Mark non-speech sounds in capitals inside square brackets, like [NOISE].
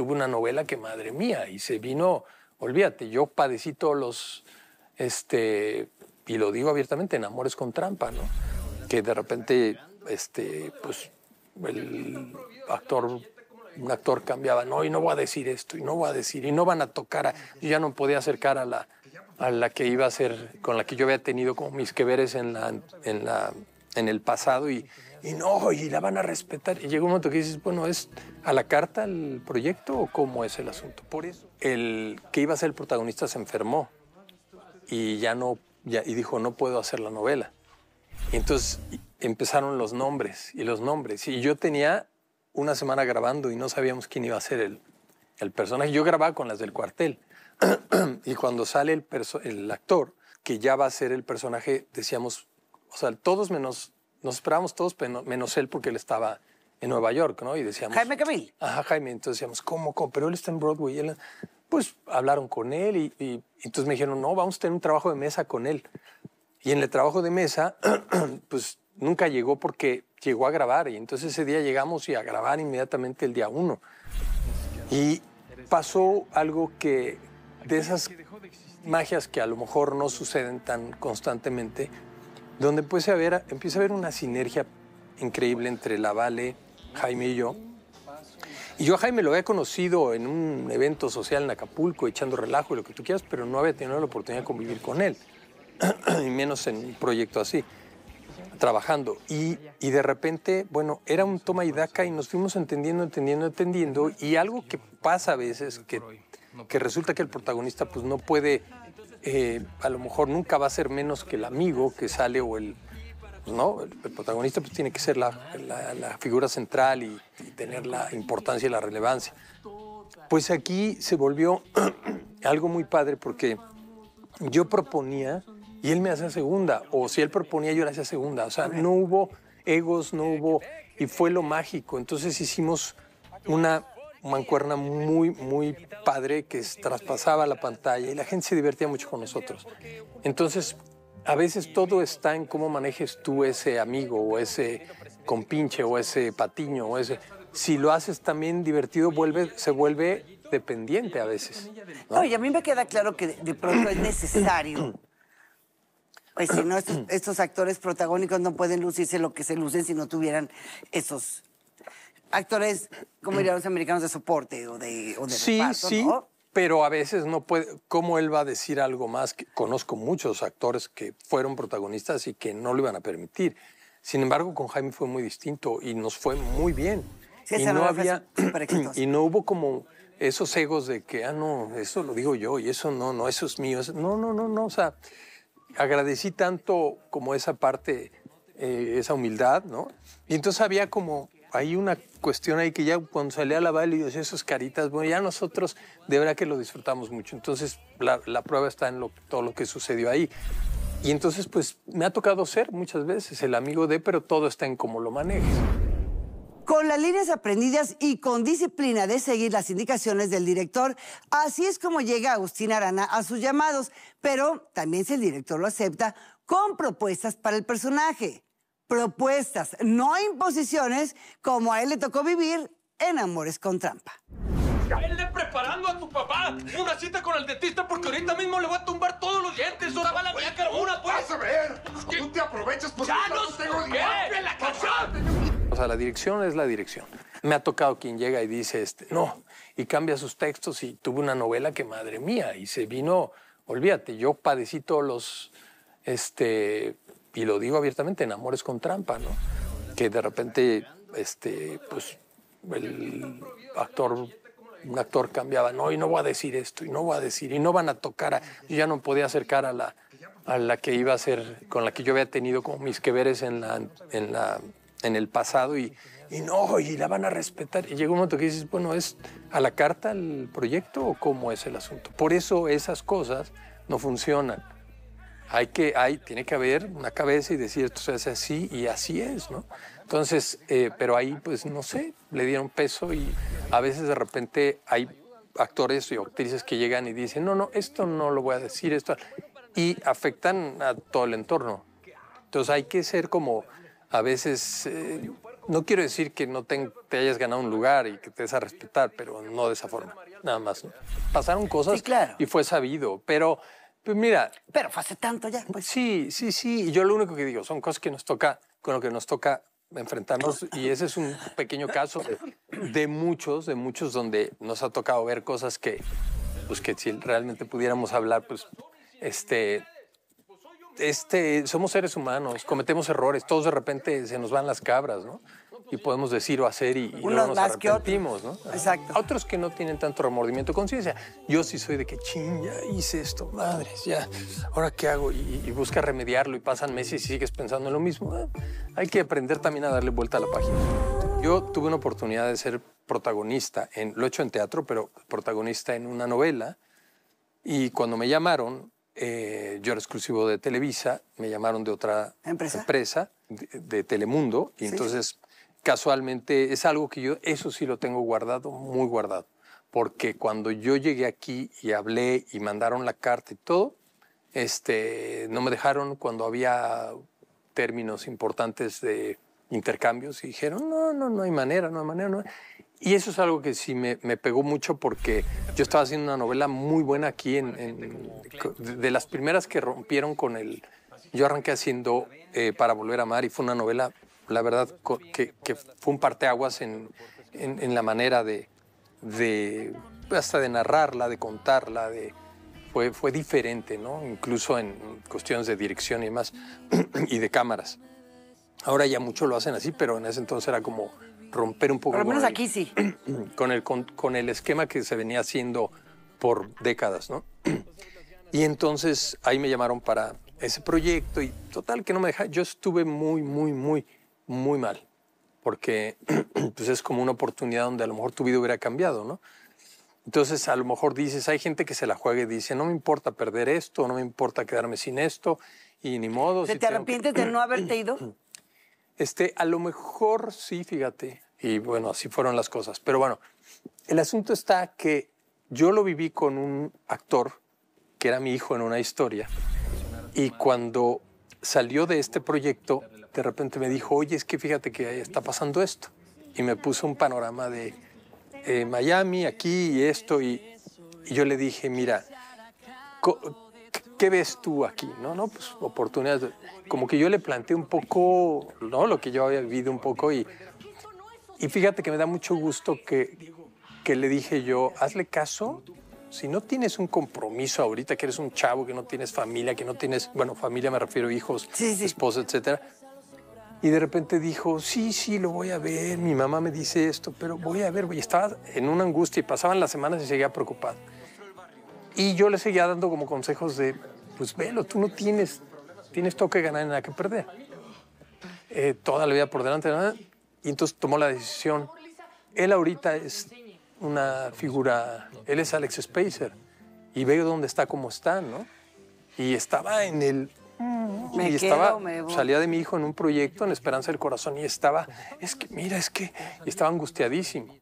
tuve una novela que, madre mía, y se vino, olvídate, yo padecí todos los, este, y lo digo abiertamente, en Amores con Trampa, ¿no? Que de repente, este, pues, el actor un actor cambiaba, no, y no voy a decir esto, y no voy a decir, y no van a tocar. ya no podía acercar a la, a la que iba a ser, con la que yo había tenido como mis que en, la, en, la, en el pasado, y y no, y la van a respetar. Y llega un momento que dices, bueno, ¿es a la carta el proyecto o cómo es el asunto? Por eso, el que iba a ser el protagonista se enfermó y ya no, ya, y dijo, no puedo hacer la novela. Y entonces empezaron los nombres y los nombres. Y yo tenía una semana grabando y no sabíamos quién iba a ser el, el personaje. Yo grababa con las del cuartel. [CLEARS THROAT] y cuando sale el, el actor, que ya va a ser el personaje, decíamos, o sea, todos menos nos esperábamos todos menos él porque él estaba en Nueva York, ¿no? Y decíamos... Jaime Camil. Ajá, Jaime. Entonces decíamos, ¿cómo? cómo? Pero él está en Broadway. pues hablaron con él y, y, entonces me dijeron, no, vamos a tener un trabajo de mesa con él. Y en el trabajo de mesa, [CLEARS THROAT] pues nunca llegó porque llegó a grabar. Y entonces ese día llegamos y a grabar inmediatamente el día uno. Y pasó algo que de esas magias que a lo mejor no suceden tan constantemente, donde empieza a, ver empieza a haber una sinergia increíble entre la Vale, Jaime y yo. Y yo a Jaime lo había conocido en un evento social en Acapulco, echando relajo y lo que tú quieras, pero no había tenido la oportunidad de convivir con él, [CLEARS THROAT] y menos en un proyecto así, trabajando. Y, de repente, bueno, era un toma y daca y nos fuimos entendiendo, entendiendo, entendiendo, y algo que pasa a veces, que, que resulta que el protagonista pues no puede eh, a lo mejor nunca va a ser menos que el amigo que sale o el, pues, el, protagonista pues tiene que ser la, figura central y, y, tener la importancia y la relevancia. Pues aquí se volvió [CLEARS THROAT] algo muy padre porque yo proponía y él me hacía segunda, o si él proponía yo le hacía segunda, o sea, no hubo egos, no hubo, y fue lo mágico. Entonces hicimos una mancuerna muy, muy padre que traspasaba la pantalla y la gente se divertía mucho con nosotros. Entonces, a veces todo está en cómo manejes tú ese amigo o ese compinche o ese patiño o ese... Si lo haces también divertido, vuelve, se vuelve dependiente a veces. ¿no? a mí me queda claro que de pronto es necesario pues si no, estos, actores protagónicos no pueden lucirse lo que se lucen si no tuvieran esos actores, como dirían los americanos, de soporte o de, sí, sí, Pero a veces no puede, ¿cómo él va a decir algo más? Conozco muchos actores que fueron protagonistas y que no lo iban a permitir. Sin embargo, con Jaime fue muy distinto y nos fue muy bien. y, no había, [CLEARS THROAT] y no hubo como esos egos de que, ah, no, eso lo digo yo y eso no, no, eso es mío. no, no, no, no. O sea, agradecí tanto como esa parte, eh, esa humildad, ¿no? Y entonces había como hay una cuestión ahí que ya cuando salía a la baile y hacía esas caritas, bueno, ya nosotros de verdad que lo disfrutamos mucho. Entonces, la, prueba está en todo lo que sucedió ahí. Y entonces, pues, me ha tocado ser muchas veces el amigo de, pero todo está en cómo lo manejes. Con las líneas aprendidas y con disciplina de seguir las indicaciones del director, así es como llega Agustín Arana a sus llamados, pero también si el director lo acepta, con propuestas para el personaje propuestas, no imposiciones, como a él le tocó vivir en Amores con Trampa. le preparando a tu papá una cita con el dentista porque ahorita mismo le voy a tumbar todos los dientes. va la mía carbona, pues. Vas a ver. Tú te aprovechas, pues. ¡Ya no tengo la canción! O sea, la dirección es la dirección. Me ha tocado quien llega y dice, este, no, y cambia sus textos y tuve una novela que, madre mía, y se vino, olvídate, yo padecí todos los este, y lo digo abiertamente, en Amores con Trampa, ¿no? Que de repente, este, pues, el actor, un actor cambiaba, no, y no voy a decir esto, y no voy a decir, y no van a tocar, a... ya no podía acercar a la, a la que iba a ser, con la que yo había tenido como mis que en la, en la, en el pasado, y, y no, y la van a respetar. Y llega un momento que dices, bueno, ¿es a la carta el proyecto o cómo es el asunto? Por eso esas cosas no funcionan hay que, hay, tiene que haber una cabeza y decir esto se hace así y así es, ¿no? Entonces, eh, pero ahí, pues no sé, le dieron peso y a veces de repente hay actores y actrices que llegan y dicen, no, no, esto no lo voy a decir, esto, y afectan a todo el entorno. Entonces hay que ser como, a veces, eh, no quiero decir que no te, te, hayas ganado un lugar y que te des a respetar, pero no de esa forma, nada más. Pasaron cosas y fue sabido, pero pues mira. Pero fue hace tanto ya. Pues. Sí, sí, sí. yo lo único que digo son cosas que nos toca, con lo que nos toca enfrentarnos. Y ese es un pequeño caso de, muchos, de muchos donde nos ha tocado ver cosas que, pues que si realmente pudiéramos hablar, pues, este. Este, somos seres humanos, cometemos errores, todos de repente se nos van las cabras, ¿no? y podemos decir o hacer y, no otros. Exacto. otros que no tienen tanto remordimiento, de conciencia. Yo sí soy de que, ching, ya hice esto, madres, ya, ¿ahora qué hago? Y, busca remediarlo y pasan meses y sigues pensando en lo mismo. ¿eh? Hay que aprender también a darle vuelta a la página. Yo tuve una oportunidad de ser protagonista, en, lo he hecho en teatro, pero protagonista en una novela. Y cuando me llamaron, eh, yo era exclusivo de Televisa, me llamaron de otra ¿Empresa? de, Telemundo, y entonces casualmente es algo que yo, eso sí lo tengo guardado, muy guardado, porque cuando yo llegué aquí y hablé y mandaron la carta y todo, este, no me dejaron cuando había términos importantes de intercambios y dijeron, no, no, no hay manera, no hay manera. Y eso es algo que sí me, pegó mucho porque yo estaba haciendo una novela muy buena aquí, de las primeras que rompieron con el... Yo arranqué haciendo eh, Para Volver a Amar y fue una novela la verdad que, fue un parteaguas en, en, la manera de, hasta de narrarla, de contarla, de, fue, fue diferente, ¿no? incluso en cuestiones de dirección y más, [CLEARS THROAT] y de cámaras. Ahora ya mucho lo hacen así, pero en ese entonces era como romper un poco. Por menos aquí sí. [CLEARS THROAT] Con el, el esquema que se venía haciendo por décadas, ¿no? [CLEARS THROAT] Y entonces ahí me llamaron para ese proyecto y total que no me deja. Yo estuve muy, muy, muy muy mal, porque [CLEARS THROAT] pues es como una oportunidad donde a lo mejor tu vida hubiera cambiado, ¿no? Entonces a lo mejor dices, hay gente que se la juega y dice, no me importa perder esto, no me importa quedarme sin esto, y ni modo. te arrepientes de no haberte ido? [CLEARS THROAT] Este, a lo mejor sí, fíjate. Y bueno, así fueron las cosas. Pero bueno, el asunto está que yo lo viví con un actor que era mi hijo en una historia. Y cuando salió de este proyecto, de repente me dijo, oye, es que fíjate que está pasando esto. Y me puso un panorama de eh, Miami, aquí y esto. Y, yo le dije, mira, ¿qué ves tú aquí? No, no, pues oportunidades. Como que yo le planteé un poco, ¿no? Lo que yo había vivido un poco. Y, y fíjate que me da mucho gusto que, que le dije yo, hazle caso si no tienes un compromiso ahorita, que eres un chavo, que no tienes familia, que no tienes, bueno, familia me refiero, hijos, esposa, etcétera, y de repente dijo, sí, sí, lo voy a ver, mi mamá me dice esto, pero voy a ver, y estaba en una angustia y pasaban las semanas y seguía preocupado. Y yo le seguía dando como consejos de, pues velo, tú no tienes, tienes todo que ganar y nada que perder. Eh, toda la vida por delante, nada. Y entonces tomó la decisión. Él ahorita es una figura, él es Alex Spacer y veo dónde está cómo está, ¿no? Y estaba en el y estaba, salía de mi hijo en un proyecto en Esperanza del Corazón y estaba, es que, mira, es que, estaba angustiadísimo.